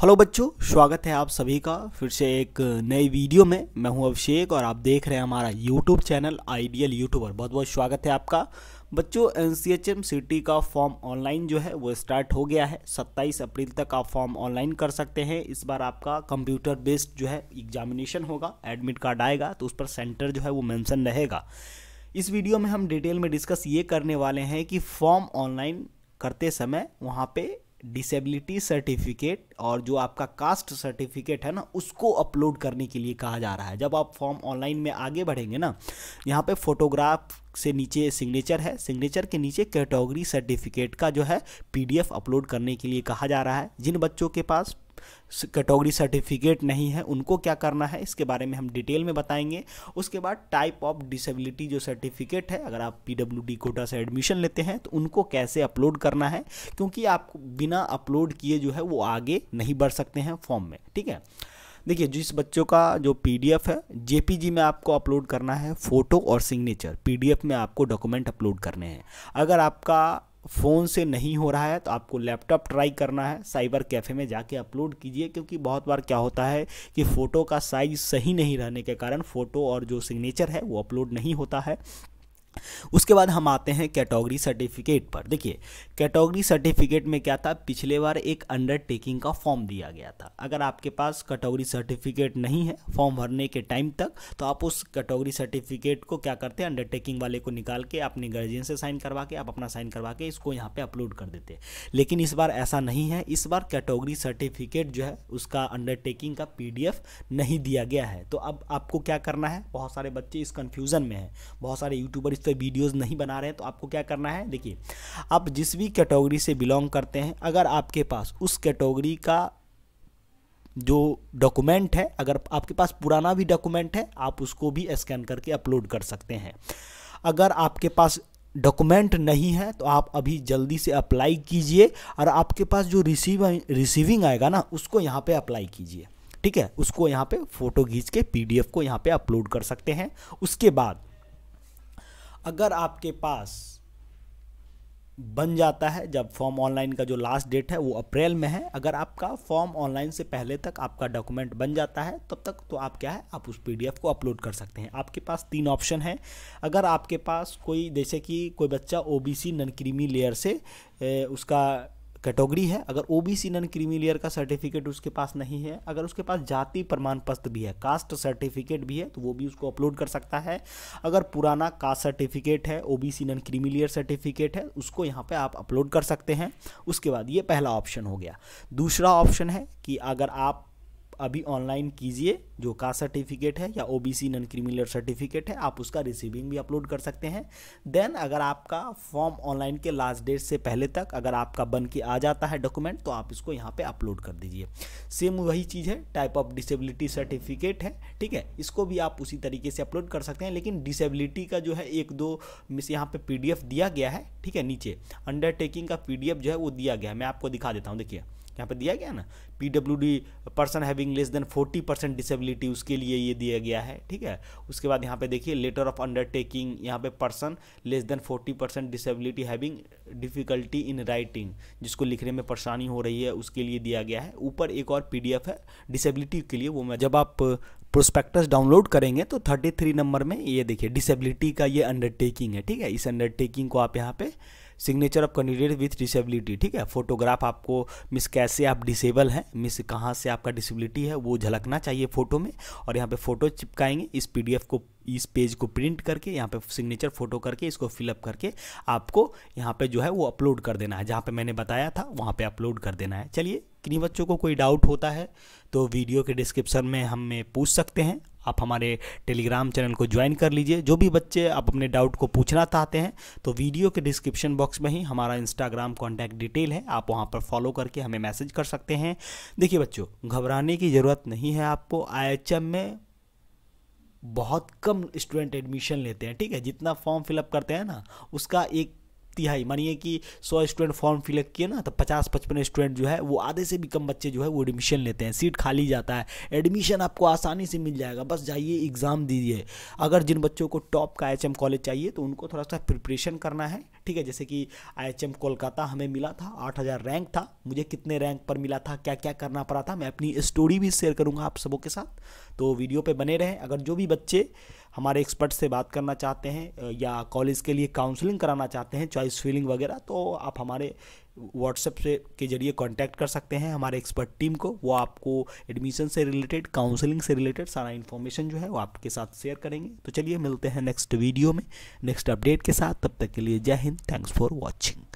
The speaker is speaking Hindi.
हेलो बच्चों स्वागत है आप सभी का फिर से एक नई वीडियो में मैं हूं अभिषेक और आप देख रहे हैं हमारा यूट्यूब चैनल आइडियल यूट्यूबर बहुत बहुत स्वागत है आपका बच्चों N C H M CET का फॉर्म ऑनलाइन जो है वो स्टार्ट हो गया है 27 अप्रैल तक आप फॉर्म ऑनलाइन कर सकते हैं इस बार आपका कंप्यूटर बेस्ड जो है एग्जामिनेशन होगा एडमिट कार्ड आएगा तो उस पर सेंटर जो है वो मैंसन रहेगा इस वीडियो में हम डिटेल में डिस्कस ये करने वाले हैं कि फॉर्म ऑनलाइन करते समय वहाँ पे डिसेबिलिटी सर्टिफिकेट और जो आपका कास्ट सर्टिफिकेट है ना उसको अपलोड करने के लिए कहा जा रहा है जब आप फॉर्म ऑनलाइन में आगे बढ़ेंगे ना यहाँ पे फोटोग्राफ से नीचे सिग्नेचर है सिग्नेचर के नीचे कैटेगरी सर्टिफिकेट का जो है पीडीएफ अपलोड करने के लिए कहा जा रहा है जिन बच्चों के पास कैटेगरी सर्टिफिकेट नहीं है उनको क्या करना है इसके बारे में हम डिटेल में बताएंगे उसके बाद टाइप ऑफ डिसेबिलिटी जो सर्टिफिकेट है अगर आप डी कोटा से एडमिशन लेते हैं तो उनको कैसे अपलोड करना है क्योंकि आप बिना अपलोड किए जो है वो आगे नहीं बढ़ सकते हैं फॉर्म में ठीक है देखिए जिस बच्चों का जो पीडीएफ है जेपीजी में आपको अपलोड करना है फ़ोटो और सिग्नेचर पीडीएफ में आपको डॉक्यूमेंट अपलोड करने हैं अगर आपका फ़ोन से नहीं हो रहा है तो आपको लैपटॉप ट्राई करना है साइबर कैफ़े में जाके अपलोड कीजिए क्योंकि बहुत बार क्या होता है कि फ़ोटो का साइज़ सही नहीं रहने के कारण फ़ोटो और जो सिग्नेचर है वो अपलोड नहीं होता है उसके बाद हम आते हैं कैटेगरी सर्टिफिकेट पर देखिए कैटेगरी सर्टिफिकेट में क्या था पिछले बार एक अंडरटेकिंग का फॉर्म दिया गया था अगर आपके पास कैटेगरी सर्टिफिकेट नहीं है फॉर्म भरने के टाइम तक तो आप उस कैटेगरी सर्टिफिकेट को क्या करते हैं अंडरटेकिंग वाले को निकाल के अपने गार्जियन से साइन करवा के आप अपना साइन करवा के इसको यहाँ पे अपलोड कर देते लेकिन इस बार ऐसा नहीं है इस बार कैटेगरी सर्टिफिकेट जो है उसका अंडरटेकिंग का पी नहीं दिया गया है तो अब आपको क्या करना है बहुत सारे बच्चे इस कन्फ्यूज़न में हैं बहुत सारे यूट्यूबर इस तरह वीडियोस नहीं बना रहे हैं तो आपको क्या करना है देखिए आप जिस भी कैटेगरी से बिलोंग करते हैं अगर आपके पास उस कैटेगरी का जो डॉक्यूमेंट है अगर आपके पास पुराना भी डॉक्यूमेंट है आप उसको भी स्कैन करके अपलोड कर सकते हैं अगर आपके पास डॉक्यूमेंट नहीं है तो आप अभी जल्दी से अप्लाई कीजिए और आपके पास जो रिसीव रिसीविंग आएगा ना उसको यहाँ पे अप्लाई कीजिए ठीक है उसको यहाँ पे फ़ोटो खींच के पीडीएफ को यहाँ पे अपलोड कर सकते हैं उसके बाद अगर आपके पास बन जाता है जब फॉर्म ऑनलाइन का जो लास्ट डेट है वो अप्रैल में है अगर आपका फॉर्म ऑनलाइन से पहले तक आपका डॉक्यूमेंट बन जाता है तब तक तो आप क्या है आप उस पीडीएफ को अपलोड कर सकते हैं आपके पास तीन ऑप्शन है अगर आपके पास कोई जैसे कि कोई बच्चा ओबीसी नन क्रीमी लेयर से ए, उसका कैटेगरी है अगर O B C non creamy layer का सर्टिफिकेट उसके पास नहीं है अगर उसके पास जाति प्रमाण पत्र भी है कास्ट सर्टिफिकेट भी है तो वो भी उसको अपलोड कर सकता है अगर पुराना कास्ट सर्टिफिकेट है O B C non creamy layer certificate है उसको यहाँ पे आप अपलोड कर सकते हैं उसके बाद ये पहला ऑप्शन हो गया दूसरा ऑप्शन है कि अगर आप अभी ऑनलाइन कीजिए जो कास्ट सर्टिफिकेट है या ओबीसी नॉन क्रिमिनल सर्टिफिकेट है आप उसका रिसीविंग भी अपलोड कर सकते हैं देन अगर आपका फॉर्म ऑनलाइन के लास्ट डेट से पहले तक अगर आपका बन के आ जाता है डॉक्यूमेंट तो आप इसको यहाँ पे अपलोड कर दीजिए सेम वही चीज़ है टाइप ऑफ डिसेबिलिटी सर्टिफिकेट है ठीक है इसको भी आप उसी तरीके से अपलोड कर सकते हैं लेकिन डिसेबिलिटी का जो है एक दो मिस यहाँ पर पी दिया गया है ठीक है नीचे अंडरटेकिंग का पी जो है वो दिया गया है मैं आपको दिखा देता हूँ देखिए यहाँ पे दिया गया ना P W D person having less than forty percent disability उसके लिए ये दिया गया है ठीक है उसके बाद यहाँ पे देखिए लेटर ऑफ अंडरटेकिंग यहाँ पे person less than forty percent disability having difficulty in writing जिसको लिखने में परेशानी हो रही है उसके लिए दिया गया है ऊपर एक और पी है डिसेबिलिटी के लिए वो मैं जब आप प्रोस्पेक्टस डाउनलोड करेंगे तो 33 नंबर में ये देखिए डिसेबिलिटी का ये अंडरटेकिंग है ठीक है इस अंडरटेकिंग को आप यहाँ पे signature of candidate with disability ठीक है फोटोग्राफ आपको मिस कैसे आप डिसेबल हैं मिस कहाँ से आपका डिसेबिलिटी है वो झलकना चाहिए फ़ोटो में और यहाँ पे फ़ोटो चिपकाएंगे इस पीडीएफ को इस पेज को प्रिंट करके यहाँ पे सिग्नेचर फोटो करके इसको फिलअप करके आपको यहाँ पे जो है वो अपलोड कर देना है जहाँ पे मैंने बताया था वहाँ पे अपलोड कर देना है चलिए किन्हीं बच्चों को कोई डाउट होता है तो वीडियो के डिस्क्रिप्शन में हमें पूछ सकते हैं आप हमारे टेलीग्राम चैनल को ज्वाइन कर लीजिए जो भी बच्चे आप अपने डाउट को पूछना चाहते हैं तो वीडियो के डिस्क्रिप्शन बॉक्स में ही हमारा इंस्टाग्राम कॉन्टैक्ट डिटेल है आप वहाँ पर फॉलो करके हमें मैसेज कर सकते हैं देखिए बच्चों घबराने की ज़रूरत नहीं है आपको आई में बहुत कम स्टूडेंट एडमिशन लेते हैं ठीक है जितना फॉर्म फिलअप करते हैं ना उसका एक तिहाई मानिए कि सौ स्टूडेंट फॉर्म फिलअप किए ना तो पचास पचपन स्टूडेंट जो है वो आधे से भी कम बच्चे जो है वो एडमिशन लेते हैं सीट खाली जाता है एडमिशन आपको आसानी से मिल जाएगा बस जाइए एग्ज़ाम दीजिए अगर जिन बच्चों को टॉप का आई कॉलेज चाहिए तो उनको थोड़ा सा प्रिपरेशन करना है ठीक है जैसे कि आई कोलकाता हमें मिला था आठ हज़ार रैंक था मुझे कितने रैंक पर मिला था क्या क्या करना पड़ा था मैं अपनी स्टोरी भी शेयर करूँगा आप सबों के साथ तो वीडियो पर बने रहें अगर जो भी बच्चे हमारे एक्सपर्ट से बात करना चाहते हैं या कॉलेज के लिए काउंसलिंग कराना चाहते हैं चॉइस फीलिंग वगैरह तो आप हमारे व्हाट्सएप से के जरिए कांटेक्ट कर सकते हैं हमारे एक्सपर्ट टीम को वो आपको एडमिशन से रिलेटेड काउंसलिंग से रिलेटेड सारा इन्फॉर्मेशन जो है वो आपके साथ शेयर करेंगे तो चलिए मिलते हैं नेक्स्ट वीडियो में नेक्स्ट अपडेट के साथ तब तक के लिए जय हिंद थैंक्स फॉर वॉचिंग